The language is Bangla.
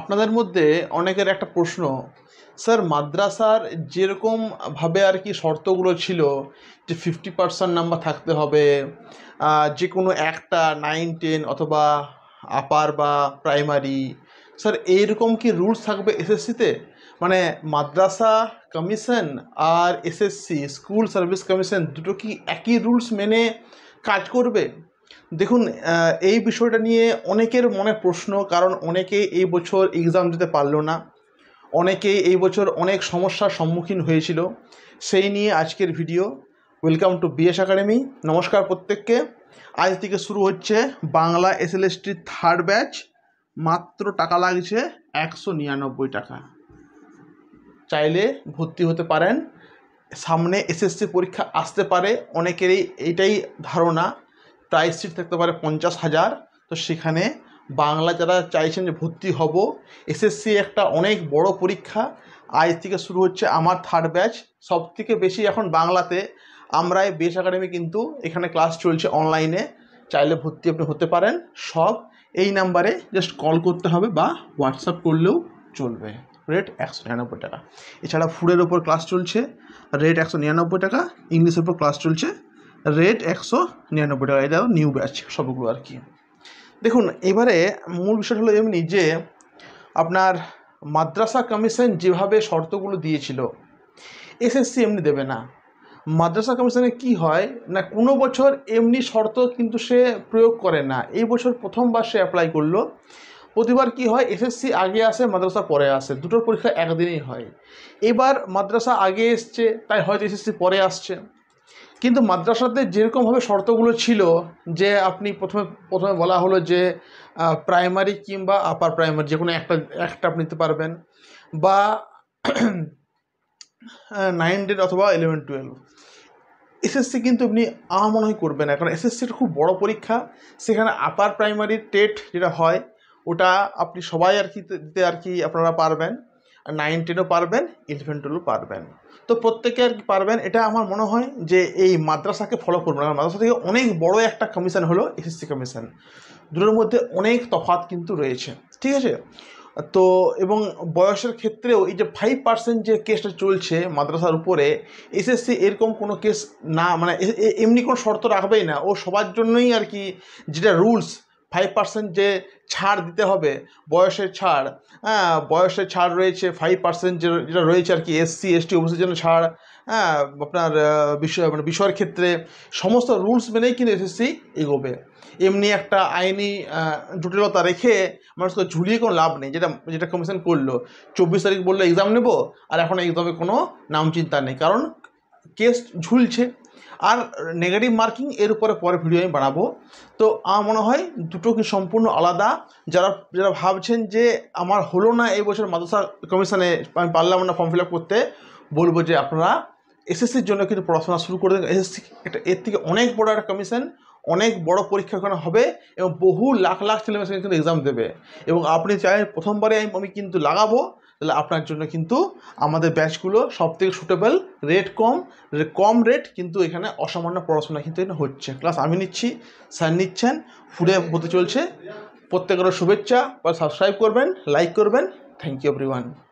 আপনাদের মধ্যে অনেকের একটা প্রশ্ন স্যার মাদ্রাসার যেরকমভাবে আর কি শর্তগুলো ছিল যে ফিফটি পার্সেন্ট নাম্বার থাকতে হবে যে কোনো একটা নাইন টেন অথবা আপার বা প্রাইমারি স্যার এইরকম কি রুলস থাকবে এসএসসিতে মানে মাদ্রাসা কমিশন আর এসএসসি স্কুল সার্ভিস কমিশন দুটো কি একই রুলস মেনে কাজ করবে দেখুন এই বিষয়টা নিয়ে অনেকের মনে প্রশ্ন কারণ অনেকেই এই বছর এক্সাম দিতে পারলো না অনেকেই এই বছর অনেক সমস্যার সম্মুখীন হয়েছিল সেই নিয়ে আজকের video welcome to BS academy নমস্কার প্রত্যেককে আজ থেকে শুরু হচ্ছে বাংলা এস এসএলএসটির থার্ড ব্যাচ মাত্র টাকা লাগছে একশো নিরানব্বই টাকা চাইলে ভর্তি হতে পারেন সামনে এসএসসি পরীক্ষা আসতে পারে অনেকেরই এটাই ধারণা প্রাইস শিট থাকতে পারে পঞ্চাশ হাজার তো সেখানে বাংলা যারা চাইছেন যে ভর্তি হব এসএসসি একটা অনেক বড় পরীক্ষা আজ থেকে শুরু হচ্ছে আমার থার্ড ব্যাচ সব থেকে বেশি এখন বাংলাতে আমরা বেস একাডেমি কিন্তু এখানে ক্লাস চলছে অনলাইনে চাইলে ভর্তি আপনি হতে পারেন সব এই নাম্বারে জাস্ট কল করতে হবে বা হোয়াটসঅ্যাপ করলেও চলবে রেট একশো নিরানব্বই টাকা এছাড়া ফুডের ওপর ক্লাস চলছে রেট একশো নিরানব্বই টাকা ইংলিশের ওপর ক্লাস চলছে রেট একশো নিরানব্বই টাকা এটাও নিউ ব্যাচ সবগুলো আর কি দেখুন এবারে মূল বিষয় হলো এমনি যে আপনার মাদ্রাসা কমিশন যেভাবে শর্তগুলো দিয়েছিল এসএসসি এমনি দেবে না মাদ্রাসা কমিশনে কি হয় না কোনো বছর এমনি শর্ত কিন্তু সে প্রয়োগ করে না এই বছর প্রথমবার সে অ্যাপ্লাই করলো প্রতিবার কি হয় এসএসসি আগে আসে মাদ্রাসা পরে আসে দুটোর পরীক্ষা একদিনই হয় এবার মাদ্রাসা আগে এসছে তাই হয়তো এসএসসি পরে আসছে কিন্তু মাদ্রাসাতে যেরকমভাবে শর্তগুলো ছিল যে আপনি প্রথমে প্রথমে বলা হলো যে প্রাইমারি কিংবা আপার প্রাইমারি যে কোনো একটা একটা আপনি নিতে পারবেন বা নাইন টেন অথবা ইলেভেন টুয়েলভ এসএসসি কিন্তু আপনি আমার মনে হয় করবেন না কারণ এসএসসিটা খুব বড় পরীক্ষা সেখানে আপার প্রাইমারি টেট যেটা হয় ওটা আপনি সবাই আর কি দিতে আর কি আপনারা পারবেন নাইন টেনও পারবেন ইলেভেন টুয়েলভ পারবেন তো প্রত্যেকে আর কি পারবেন এটা আমার মনে হয় যে এই মাদ্রাসাকে ফলো করবেন কারণ মাদ্রাসা থেকে অনেক বড় একটা কমিশন হলো এসএসসি কমিশন দুটোর মধ্যে অনেক তফাত কিন্তু রয়েছে ঠিক আছে তো এবং বয়সের ক্ষেত্রেও এই যে ফাইভ পার্সেন্ট যে কেসটা চলছে মাদ্রাসার উপরে এসএসসি এরকম কোনো কেস না মানে এমনি কোনো শর্ত রাখবেই না ও সবার জন্যই আর কি যেটা রুলস ফাইভ পার্সেন্ট যে ছাড় দিতে হবে বয়সের ছাড় হ্যাঁ বয়সের ছাড় রয়েছে ফাইভ পার্সেন্ট যেটা রয়েছে আর কি এসসি এসটি ওবিসির জন্য ছাড় হ্যাঁ আপনার বিষয় মানে বিষয়ের ক্ষেত্রে সমস্ত রুলস মেনেই কিন্তু এসএসসি এগোবে এমনি একটা আইনি জটিলতা রেখে মানুষকে ঝুলিয়ে কোনো লাভ নেই যেটা যেটা কমিশন করলো চব্বিশ তারিখ বললে এক্সাম নেবো আর এখন এক্সামে কোনো নাম চিন্তা নেই কারণ কেস ঝুলছে আর নেগেটিভ মার্কিং এর উপরে পরে ভিডিও আমি বানাবো তো আমার মনে হয় দুটো কি সম্পূর্ণ আলাদা যারা যারা ভাবছেন যে আমার হলো না এই বছর মাদ্রাসা কমিশনে আমি পারলাম না ফর্ম ফিল করতে বলবো যে আপনারা এসএসসির জন্য কিন্তু পড়াশোনা শুরু করে দেন এসএসসি এটা এর থেকে অনেক বড় একটা কমিশন অনেক বড় পরীক্ষা এখানে হবে এবং বহু লাখ লাখ ছেলেমেয়ে সেখানে কিন্তু এক্সাম দেবে এবং আপনি চাই প্রথমবারে আমি কিন্তু লাগাবো তাহলে আপনার জন্য কিন্তু আমাদের ব্যাচগুলো সব থেকে সুটেবল রেট কম কম রেট কিন্তু এখানে অসামান্য পড়াশোনা কিন্তু এখানে হচ্ছে ক্লাস আমি নিচ্ছি স্যার নিচ্ছেন ফুলে হতে চলছে প্রত্যেকের শুভেচ্ছা বা সাবস্ক্রাইব করবেন লাইক করবেন থ্যাংক ইউ এভরিওয়ান